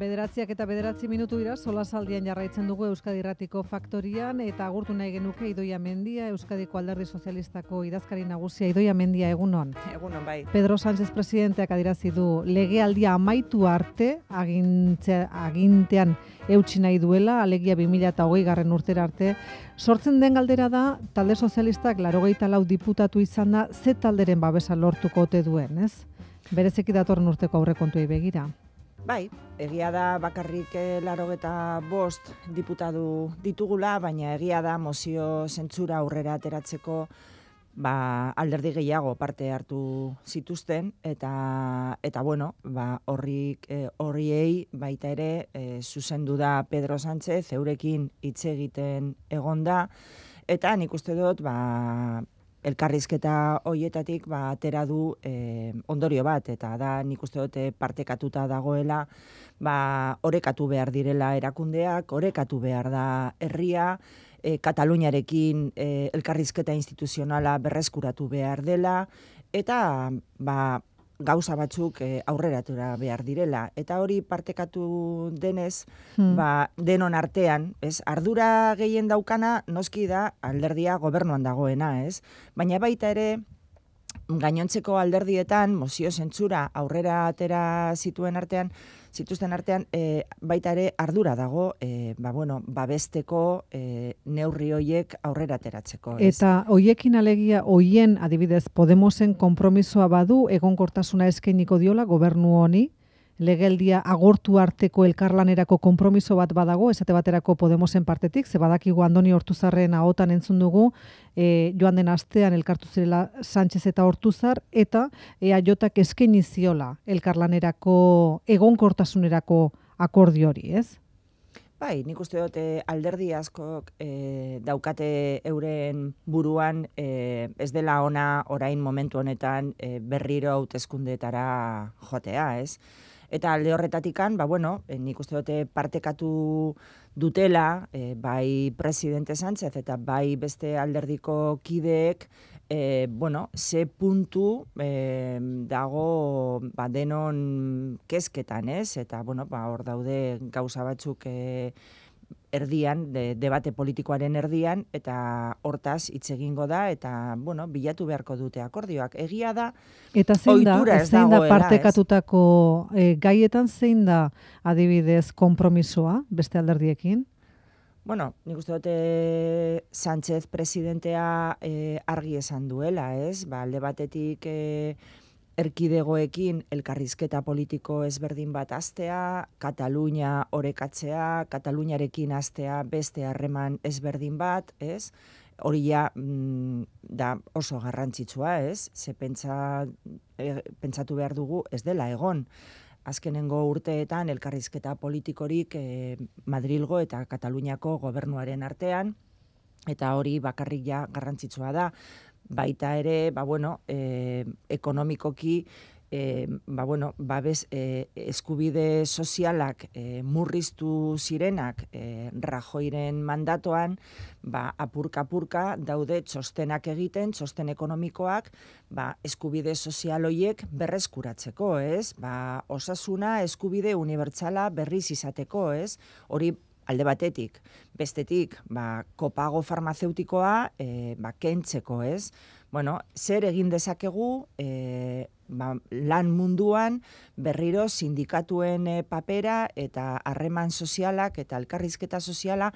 bederatziak eta bederatzi minutu dira, sola saldian jarraitzen dugu Euskadi Ratiko Faktorian, eta agurtu nahi genuke Idoia Mendia, Euskadiko Alderdi Sozialistako idazkari nagusia Idoia Mendia, egunon. Egunon, bai. Pedro Sánchez presidenteak adirazi du, legealdia amaitu arte, agintze, agintean eutxi nahi duela, alegia 2020 eta garren urtera arte, sortzen den galdera da, talde sozialistak 84 diputatu izan da, ze talderen babesa lortuko ote duen, ez? Berezeki datorren urteko aurrekontuei begira. Bai, egia da bakarrik eh, laro bost diputadu ditugula, baina egia da mozio zentzura aurrera ateratzeko ba, alderdi gehiago parte hartu zituzten, eta, eta bueno, ba, horrik, eh, horriei baita ere e, zuzendu da Pedro Sánchez, eurekin hitz egiten egon da, eta nik uste dut ba, elkarrizketa hoietatik ba, atera du ondorio bat, eta da nik uste dute eh, partekatuta dagoela, ba, orekatu behar direla erakundeak, orekatu behar da herria, e, Kataluniarekin eh, elkarrizketa instituzionala berreskuratu behar dela, eta ba, gauza batzuk e, aurreratura behar direla. Eta hori partekatu denez, hmm. ba, denon artean, ez ardura gehien daukana noski da alderdia gobernuan dagoena, ez? Baina baita ere, gainontzeko alderdietan mozio zentsura aurrera atera zituen artean zituzten artean e, baita ere ardura dago e, ba, bueno, babesteko e, neurri hoiek aurrera ateratzeko eta hoiekin alegia hoien adibidez podemosen konpromisoa badu egonkortasuna eskainiko diola gobernu honi legeldia agortu arteko elkarlanerako konpromiso bat badago, esate baterako Podemosen partetik, ze badakigu Andoni Hortuzarren ahotan entzun dugu, e, joan den astean elkartu zirela Sánchez eta Hortuzar, eta ea eh, jotak esken iziola elkarlanerako egonkortasunerako akordi hori, ez? Bai, nik uste dut eh, alderdi askok daukate euren buruan ez dela ona orain momentu honetan e, berriro hautezkundetara jotea, ez? Eta alde horretatikan, ba, bueno, eh, nik uste dute partekatu dutela, e, bai presidente Sánchez eta bai beste alderdiko kideek, e, bueno, ze puntu e, dago ba, denon kezketan, ez? Eta, bueno, ba, hor daude gauza batzuk e, erdian, de, debate politikoaren erdian, eta hortaz hitz egingo da, eta, bueno, bilatu beharko dute akordioak. Egia da, eta zein da, ez zein da partekatutako e, gaietan zein da adibidez kompromisoa beste alderdiekin? Bueno, nik uste dute eh, Sánchez presidentea e, argi esan duela, ez? Ba, alde batetik e, erkidegoekin elkarrizketa politiko ezberdin bat aztea, Katalunia orekatzea, Kataluniarekin astea beste harreman ezberdin bat, ez? Hori ja, mm, da oso garrantzitsua, ez? Ze pentsa, e, pentsatu behar dugu ez dela egon. Azkenengo urteetan elkarrizketa politikorik e, Madrilgo eta Kataluniako gobernuaren artean, eta hori bakarrik ja garrantzitsua da baita ere, ba, bueno, e, ekonomikoki, E, ba, bueno, ba, bez, e, eh, eskubide sozialak e, murriztu zirenak e, rajoiren mandatoan ba, apurka apurka daude txostenak egiten, txosten ekonomikoak ba, eskubide sozialoiek berrezkuratzeko, ez? Ba, osasuna eskubide unibertsala berriz izateko, ez? Hori alde batetik, bestetik, ba, kopago farmazeutikoa, e, ba, kentzeko, ez? bueno, zer egin dezakegu e, ba, lan munduan berriro sindikatuen eh, papera eta harreman sozialak eta elkarrizketa soziala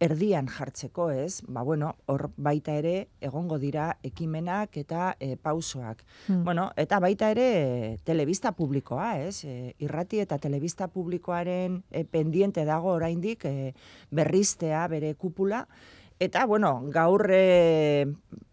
erdian jartzeko, ez? Ba, bueno, hor baita ere egongo dira ekimenak eta e, pausoak. Hmm. Bueno, eta baita ere telebista publikoa, ez? irrati eta telebista publikoaren pendiente dago oraindik e, berriztea bere kupula, Eta, bueno, gaur e,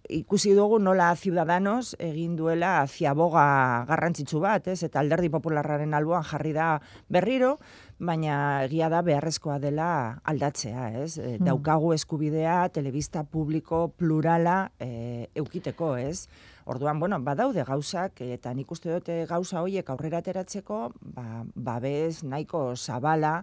ikusi dugu nola ciudadanos egin duela ziaboga garrantzitsu bat, ez? eta alderdi popularraren alboan jarri da berriro, baina egia da beharrezkoa dela aldatzea, ez? Eh, hmm. Daukagu eskubidea, telebista publiko, plurala, e, eukiteko, ez? Orduan, bueno, badaude gauzak, eta nik uste dute gauza horiek aurrera teratzeko, ba, babez, nahiko zabala,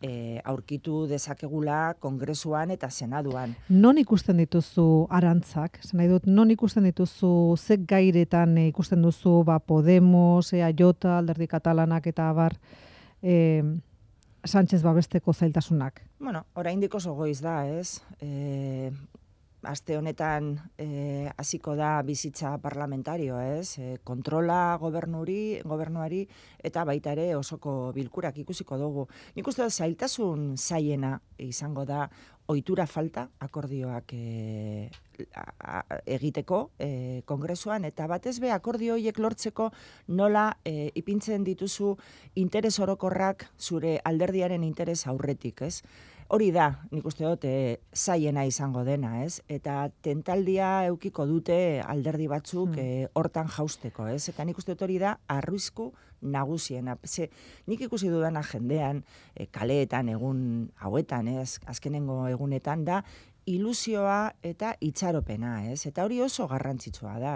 e, aurkitu dezakegula kongresuan eta senaduan. Non ikusten dituzu arantzak? Zena dut, non ikusten dituzu zek gairetan eh, ikusten duzu ba, Podemos, Ea Jota, Alderdi Katalanak eta Abar... E, Sánchez babesteko zailtasunak. Bueno, oraindik oso goiz da, ez? E, aste honetan e, hasiko da bizitza parlamentario, ez? Eh, kontrola gobernuri, gobernuari eta baita ere osoko bilkurak ikusiko dugu. Nik uste dut zailtasun zaiena izango da ohitura falta akordioak eh, egiteko kongresuan eta batez be akordio lortzeko nola ipintzen dituzu interes orokorrak zure alderdiaren interes aurretik, ez? hori da, nik uste dut, e, zaiena izango dena, ez? Eta tentaldia eukiko dute alderdi batzuk mm. hortan jausteko, ez? Eta nik uste dut hori da, arruizku nagusiena. nik ikusi dudan jendean e, kaleetan, egun hauetan, ez? Azkenengo egunetan da, ilusioa eta itxaropena, ez? Eta hori oso garrantzitsua da.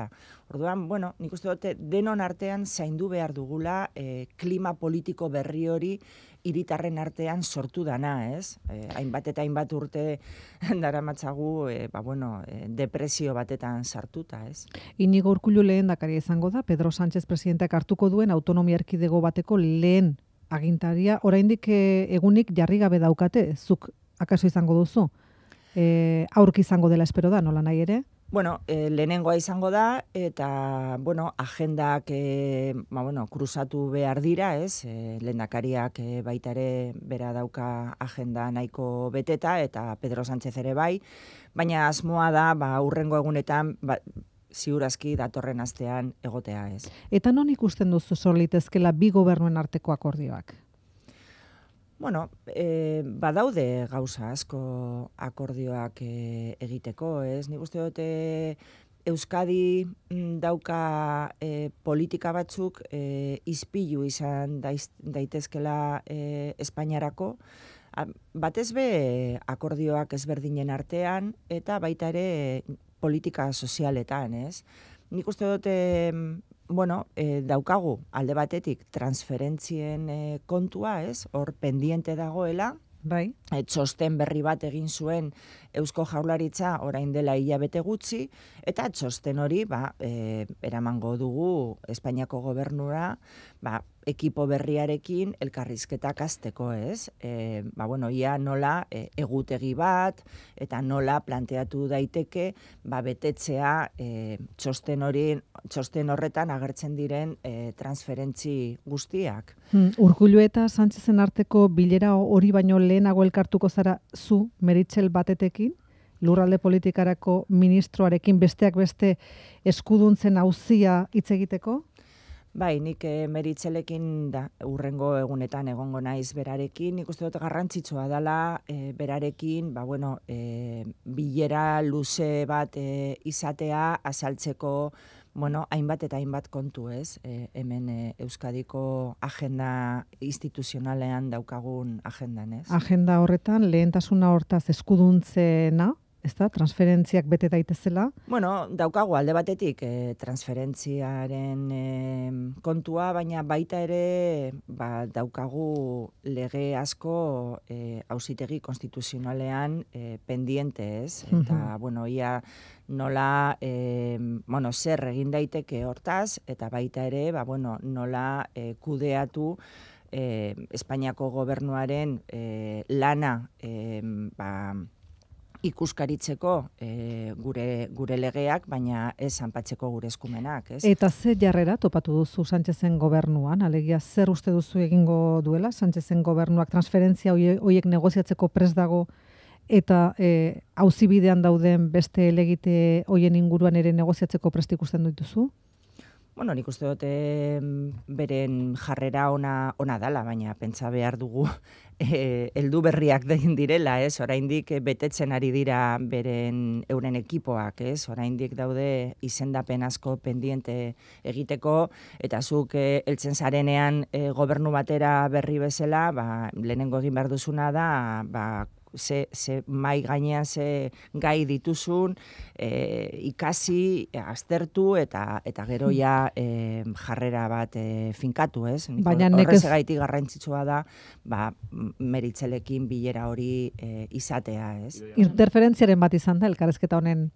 Orduan, bueno, nik uste dute denon artean zaindu behar dugula e, klima politiko berri hori iritarren artean sortu dana, ez? Eh, hainbat eta hainbat urte daramatzagu, eh, ba bueno, eh, depresio batetan sartuta, ez? Inigo lehen lehendakari izango da Pedro Sánchez presidenteak hartuko duen autonomia erkidego bateko lehen agintaria, oraindik eh, egunik jarri gabe daukate, zuk akaso izango duzu? E, aurki izango dela espero da, nola nahi ere? Bueno, e, lehenengoa izango da, eta, bueno, agendak, e, eh, ma, ba, bueno, kruzatu behar dira, ez? E, eh, lendakariak e, baitare bera dauka agenda nahiko beteta, eta Pedro Sánchez ere bai, baina asmoa da, ba, urrengo egunetan, ba, ziurazki datorren astean egotea ez. Eta non ikusten duzu solitezkela bi gobernuen arteko akordioak? Bueno, e, badaude gauza asko akordioak e, egiteko, ez? Ni guzti dute eh, Euskadi mm, dauka e, politika batzuk e, izpilu izan daiz, daitezkela Espainiarako, batez be akordioak ezberdinen artean eta baita ere politika sozialetan, ez? Nik uste dute bueno, e, daukagu alde batetik transferentzien eh, kontua, ez? Hor pendiente dagoela. Bai. Etxosten eh, berri bat egin zuen Eusko jaularitza orain dela hilabete gutxi eta txosten hori ba e, eramango dugu Espainiako gobernura ba ekipo berriarekin elkarrizketak kasteko ez? E, ba, bueno, ia nola e, egutegi bat, eta nola planteatu daiteke, ba, betetzea e, txosten, hori, txosten horretan agertzen diren e, transferentzi guztiak. Hmm, Urkulu eta Sánchezen arteko bilera hori baino lehenago elkartuko zara zu, meritzel batetekin, lurralde politikarako ministroarekin besteak beste eskuduntzen auzia hitz egiteko? Bai, nik eh, meritzelekin da, urrengo egunetan egongo naiz berarekin. Nik uste dut garrantzitsua dela e, berarekin, ba, bueno, e, bilera luze bat e, izatea azaltzeko, bueno, hainbat eta hainbat kontu ez, e, hemen Euskadiko agenda instituzionalean daukagun agendan ez. Agenda horretan, lehentasuna hortaz eskuduntzena, ez transferentziak bete daitezela? Bueno, daukagu alde batetik e, transferentziaren e, kontua, baina baita ere ba, daukagu lege asko e, eh, ausitegi konstituzionalean e, pendiente ez. bueno, ia nola, e, bueno, zer egin daiteke hortaz, eta baita ere, ba, bueno, nola e, kudeatu e, Espainiako gobernuaren e, lana e, ba, ikuskaritzeko e, gure, gure legeak, baina ez anpatzeko gure eskumenak. Ez? Eta ze jarrera topatu duzu Sánchezen gobernuan, alegia zer uste duzu egingo duela Sánchezen gobernuak transferentzia horiek negoziatzeko pres dago eta e, auzibidean dauden beste elegite hoien inguruan ere negoziatzeko prest ikusten duzu? Bueno, nik uste dute beren jarrera ona, ona dala, baina pentsa behar dugu eh, heldu berriak den direla, ez? Oraindik eh, betetzen ari dira beren euren ekipoak, ez? Oraindik daude izendapen asko pendiente egiteko eta zuk eh, heltzen zarenean e, gobernu batera berri bezala, ba lehenengo egin behar duzuna da, ba ze, ze mai gainean ze gai dituzun e, ikasi, e, aztertu eta eta gero hmm. ja e, jarrera bat e, finkatu, ez? Baina nekez... garrantzitsua da, ba, meritzelekin bilera hori e, izatea, ez? Interferentziaren bat izan da, elkarrezketa honen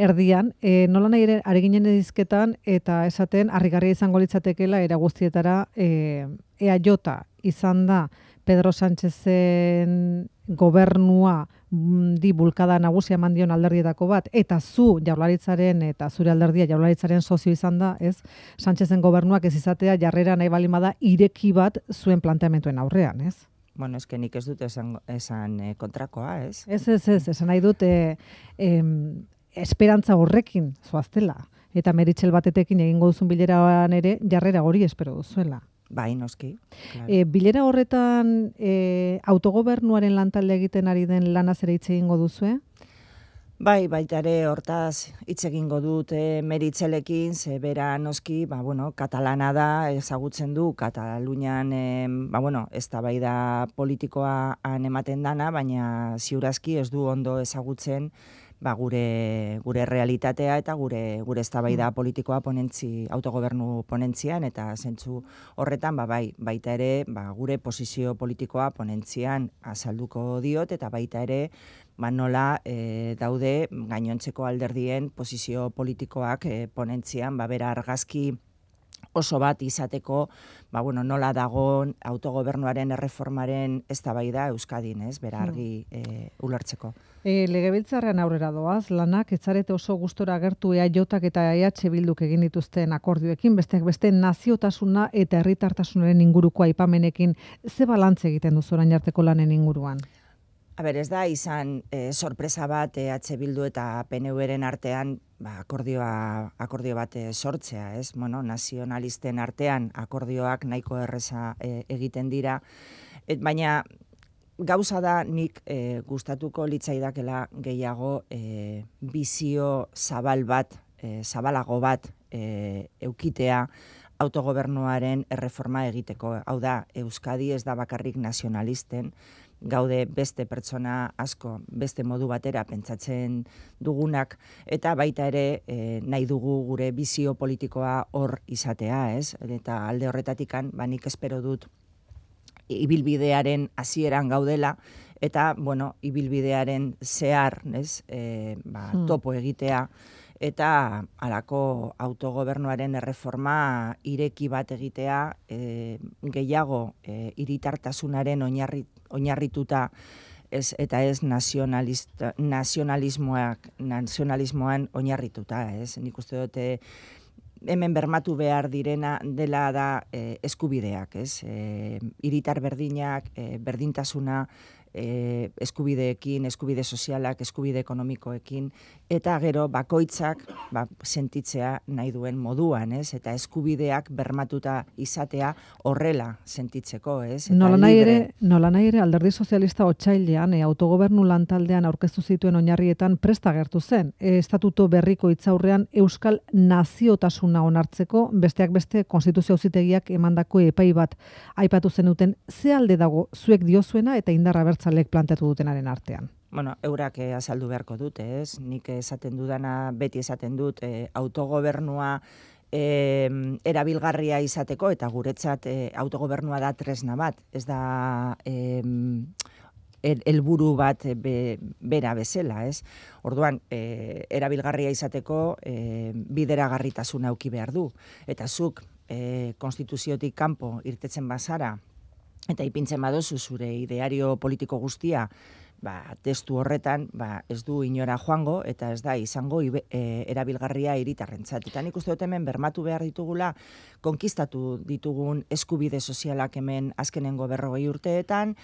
erdian, e, nola nahi ere, ari ginen edizketan, eta esaten, harrigarria izango litzatekeela, era guztietara, e, ea jota izan da, Pedro Sánchezen gobernua mm, di bulkada nagusia mandion alderdietako bat, eta zu jaularitzaren, eta zure alderdia jaularitzaren sozio izan da, ez? Sánchezen gobernuak ez izatea jarrera nahi balima da ireki bat zuen planteamentuen aurrean, ez? Bueno, ez nik ez dut esan, eh, kontrakoa, ez? Ez, ez, ez, esan nahi dut eh, esperantza horrekin zoaztela, eta meritxel batetekin egingo duzun bileraan ere jarrera hori espero duzuela. Bai, noski. Eh, bilera horretan e, autogobernuaren lantalde egiten ari den lanaz ere itse egingo duzu, Bai, baita ere hortaz hitz egingo dut eh, meritzelekin, ze noski, ba, bueno, katalana da, ezagutzen du, Katalunian, eh, ba, bueno, ez da bai politikoa han ematen dana, baina ziurazki ez du ondo ezagutzen, ba, gure gure realitatea eta gure gure eztabaida mm. politikoa ponentzi autogobernu ponentzian eta zentzu horretan ba bai baita ere ba, gure posizio politikoa ponentzian azalduko diot eta baita ere ba nola e, daude gainontzeko alderdien posizio politikoak e, ponentzian ba bera argazki oso bat izateko, ba, bueno, nola dagon autogobernuaren erreformaren eztabaida Euskadin, ez, bera mm. argi e, ulertzeko. E, legebiltzarrean aurrera doaz, lanak etzarete oso gustora agertu ea jotak eta EH bilduk egin dituzten akordioekin, besteak beste naziotasuna eta herritartasunaren ingurukoa aipamenekin ze balantze egiten duzu orain arteko lanen inguruan? Aber ez da izan e, sorpresa bat EH Bildu eta PNUren artean ba, akordioa, akordio bat eh, sortzea, ez? Bueno, nazionalisten artean akordioak nahiko erresa eh, egiten dira. baina gauza da nik e, gustatuko litzaidakela gehiago e, bizio zabal bat, e, zabalago bat e, eukitea autogobernuaren erreforma egiteko. Hau da, Euskadi ez da bakarrik nazionalisten, gaude beste pertsona asko beste modu batera pentsatzen dugunak eta baita ere eh, nahi dugu gure bizio politikoa hor izatea, ez? Eta alde horretatikan banik espero dut ibilbidearen hasieran gaudela eta bueno, ibilbidearen zehar, ez? E, ba, hmm. topo egitea eta alako autogobernuaren erreforma ireki bat egitea eh, gehiago hiritartasunaren e, oinarri oinarrituta ez eta ez nazionalista nazionalismoak nazionalismoan oinarrituta, ez? Nik uste dut eh, hemen bermatu behar direna dela da e, eskubideak, ez? E, eh, iritar berdinak, e, berdintasuna, e, eskubideekin, eskubide sozialak, eskubide ekonomikoekin eta gero bakoitzak ba, sentitzea nahi duen moduan, ez? Eta eskubideak bermatuta izatea horrela sentitzeko, ez? Eta nola, nahi ere, libre. alderdi sozialista otxailean, e, eh, autogobernu lantaldean aurkeztu zituen oinarrietan presta gertu zen, eh, estatuto berriko hitzaurrean euskal naziotasuna onartzeko, besteak beste konstituzio emandako epai bat aipatu zenuten ze alde dago zuek diozuena eta indarra bertzalek planteatu dutenaren artean bueno, eurak eh, azaldu beharko dute, ez? Nik esaten dudana beti esaten dut eh, autogobernua eh, erabilgarria izateko eta guretzat eh, autogobernua da tresna bat, ez da eh, El, bat bera bezela, ez? Orduan, e, erabilgarria izateko e, bidera garritasun auki behar du. Eta zuk, eh, konstituziotik kanpo irtetzen bazara, eta ipintzen badozu zure ideario politiko guztia, ba, testu horretan ba, ez du inora joango eta ez da izango ibe, e, erabilgarria iritarrentzat. Eta nik uste dut hemen bermatu behar ditugula, konkistatu ditugun eskubide sozialak hemen azkenengo berrogei urteetan,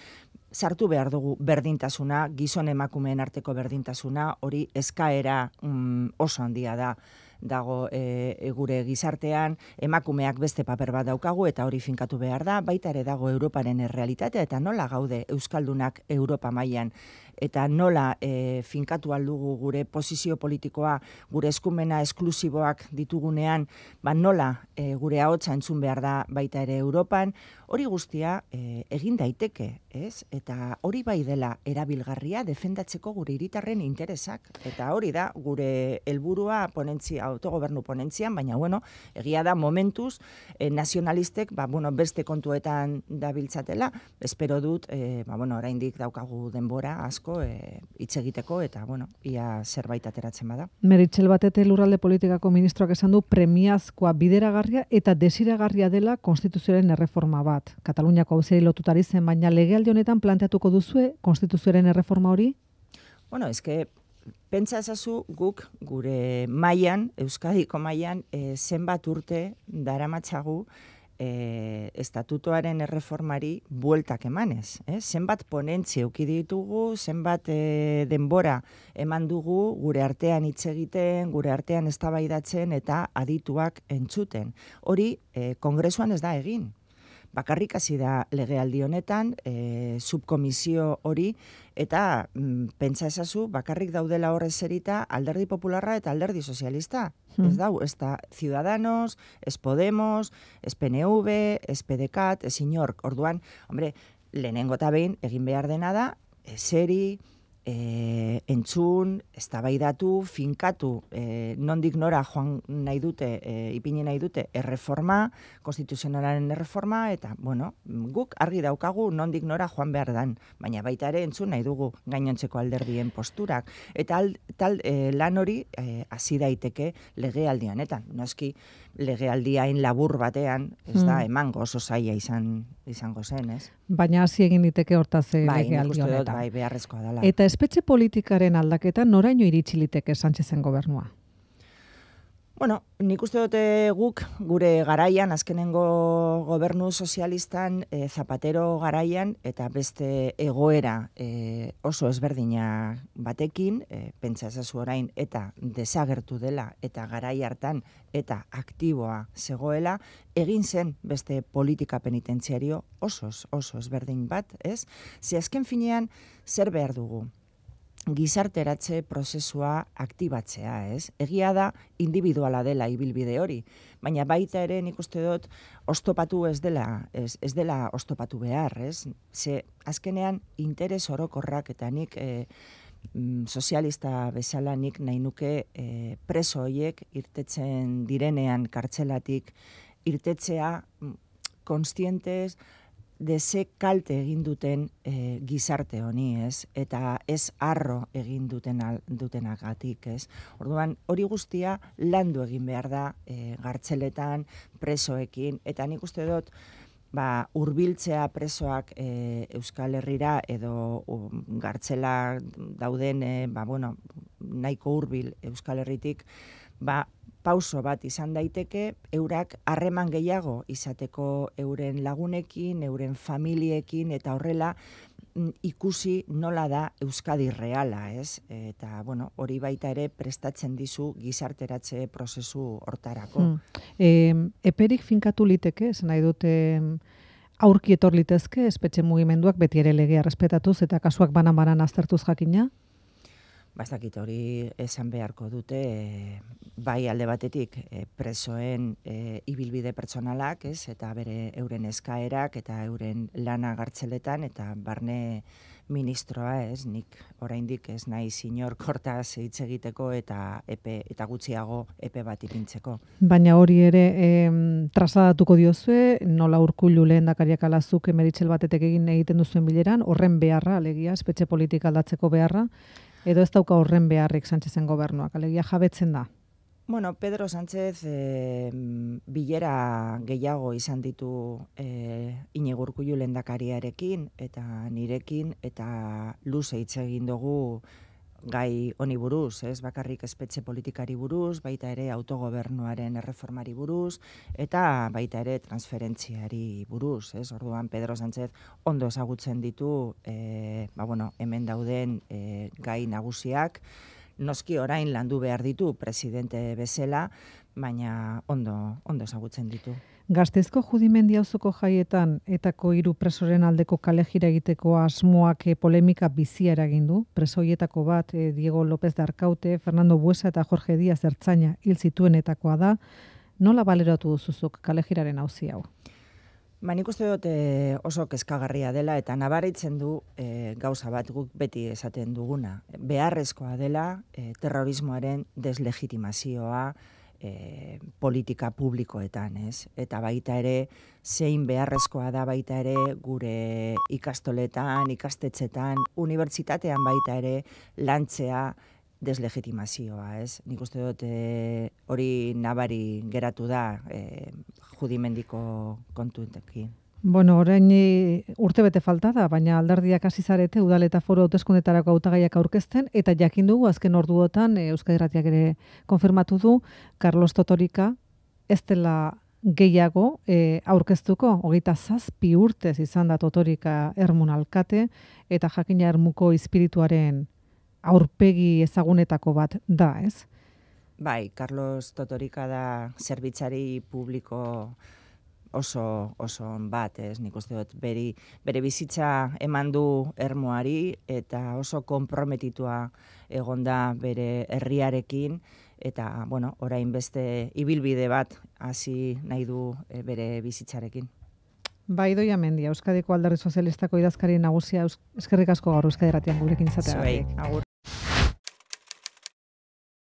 Sartu behar dugu berdintasuna, gizon emakumeen arteko berdintasuna, hori eskaera mm, oso handia da dago e, e, gure gizartean, emakumeak beste paper bat daukagu eta hori finkatu behar da, baita ere dago Europaren errealitatea eta nola gaude Euskaldunak Europa mailan eta nola e, finkatu aldugu gure posizio politikoa, gure eskumena esklusiboak ditugunean, ba nola e, gure ahotsa entzun behar da baita ere Europan, hori guztia e, egin daiteke, ez? Eta hori bai dela erabilgarria defendatzeko gure hiritarren interesak eta hori da gure helburua ponentzia autogobernu ponentzian, baina bueno, egia da momentuz e, nazionalistek ba, bueno, beste kontuetan dabiltzatela, espero dut e, ba bueno, oraindik daukagu denbora asko e, hitz egiteko eta bueno, ia zerbait ateratzen bada. Meritxel batete lurralde politikako ministroak esan du premiazkoa bideragarria eta desiragarria dela konstituzioaren erreforma bat. Kataluniako zer lotutari zen baina legealdi honetan planteatuko duzue konstituzioaren erreforma hori? Bueno, eske pentsa ezazu guk gure mailan, Euskadiko mailan e, zenbat urte daramatzagu e, eh, estatutoaren erreformari bueltak emanez. Eh? Zenbat ponentzi euki ditugu, zenbat e, denbora eman dugu gure artean hitz egiten, gure artean eztabaidatzen eta adituak entzuten. Hori e, kongresuan ez da egin bakarrik hasi da legealdi honetan, e, subkomisio hori eta mm, pentsa ezazu bakarrik daudela horre Alderdi Popularra eta Alderdi Sozialista. Ez hmm. dau, ez da Ciudadanos, ez Podemos, ez PNV, ez PDK, ez Inork. Orduan, hombre, lehenengo behin egin behar dena da, eseri... seri, e, entzun, eztabaidatu, finkatu, e, nondik nora joan nahi dute, e, ipini nahi dute, erreforma, konstituzionalaren erreforma, eta, bueno, guk argi daukagu non nora joan behar dan, baina baita ere entzun nahi dugu gainontzeko alderdien posturak. Eta tal, e, lan hori hasi e, daiteke legealdianetan, Noski, hain labur batean, ez da, hmm. emango oso zaia izan, izango zen, ez? Baina hasi egin diteke hortaz eh, bai, legealdi honetan. Bai, beharrezkoa dela. Eta espetxe politikaren aldaketa noraino iritsi liteke Sánchezen gobernua? Bueno, nik uste dute eh, guk gure garaian, azkenengo gobernu sozialistan, eh, zapatero garaian, eta beste egoera eh, oso ezberdina batekin, e, pentsa ezazu orain, eta desagertu dela, eta garai hartan, eta aktiboa zegoela, egin zen beste politika penitentziario oso, oso ezberdin bat, ez? Ze azken finean, zer behar dugu? gizarteratze prozesua aktibatzea, ez? Egia da, individuala dela ibilbide hori, baina baita ere nik uste dut, ostopatu ez dela, ez, ez dela ostopatu behar, ez? Ze, azkenean, interes orokorrak eta nik e, sozialista bezala nik nahi nuke e, preso hoiek irtetzen direnean kartzelatik irtetzea mm, konstientez, ze kalte egin duten eh, gizarte honi, ez? Eta ez arro egin duten al, dutenagatik, ez? Orduan, hori guztia landu egin behar da e, gartzeletan, presoekin, eta nik uste dut, ba, urbiltzea presoak eh, Euskal Herrira edo um, gartzela dauden ba, bueno, nahiko hurbil Euskal Herritik, ba, pauso bat izan daiteke eurak harreman gehiago izateko euren lagunekin, euren familiekin eta horrela mm, ikusi nola da Euskadi reala, ez? Eta, bueno, hori baita ere prestatzen dizu gizarteratze prozesu hortarako. Hmm. eperik finkatu liteke, ez nahi aurki etor litezke, espetxe mugimenduak beti ere legea respetatuz eta kasuak banan-banan aztertuz jakina? bazakit hori esan beharko dute eh, bai alde batetik eh, presoen eh, ibilbide pertsonalak, ez, eta bere euren eskaerak eta euren lana gartzeletan eta barne ministroa, ez, nik oraindik ez nahi sinor kortaz hitz egiteko eta epe eta gutxiago epe bat ipintzeko. Baina hori ere e, diozue, nola urkullu lehendakariak alazuk emeritzel batetek egin egiten duzuen bileran, horren beharra alegia espetxe politika aldatzeko beharra edo ez dauka horren beharrik Sánchezen gobernuak, alegia jabetzen da. Bueno, Pedro Sánchez e, bilera gehiago izan ditu e, eh, inegurkulu lendakariarekin eta nirekin eta luze hitz egin dugu gai honi buruz, ez bakarrik espetxe politikari buruz, baita ere autogobernuaren erreformari buruz eta baita ere transferentziari buruz, ez? Orduan Pedro Sánchez ondo ezagutzen ditu e, ba, bueno, hemen dauden e, gai nagusiak. Noski orain landu behar ditu presidente bezala, baina ondo ondo ezagutzen ditu. Gaztezko judimendi auzoko jaietan etako hiru presoren aldeko kalejira egiteko asmoak eh, polemika bizia eragin du. Presoietako bat eh, Diego López de Arkaute, Fernando Buesa eta Jorge Díaz Ertzaina hil zituenetakoa da. Nola baleratu duzuzuk kalejiraren auzi hau? Ba, nik dut eh, oso kezkagarria dela eta nabaritzen du gauza bat guk beti esaten duguna. Beharrezkoa dela terrorismoaren deslegitimazioa, e, politika publikoetan, ez? Eta baita ere, zein beharrezkoa da baita ere gure ikastoletan, ikastetzetan, unibertsitatean baita ere lantzea deslegitimazioa, ez? Nik uste dut eh, hori nabari geratu da e, eh, judimendiko kontuentekin. Bueno, orain urte bete falta da, baina alderdiak hasi zarete udal eta foru hauteskundetarako hautagaiak aurkezten eta jakin dugu azken orduotan eh, Euskadirratiak ere konfirmatu du Carlos Totorika ez dela gehiago e, aurkeztuko, hogeita zazpi urtez izan da totorika ermun alkate, eta jakina ermuko espirituaren aurpegi ezagunetako bat da, ez? Bai, Carlos Totorika da zerbitzari publiko oso, oso bat, ez, nik uste dut, beri, bere bizitza eman du ermoari eta oso komprometitua egonda bere herriarekin eta, bueno, orain beste ibilbide bat hasi nahi du eh, bere bizitzarekin. Bai, doia mendia, Euskadiko sozialistako idazkari nagusia, eskerrik asko gaur Euskadi gurekin zateagatik.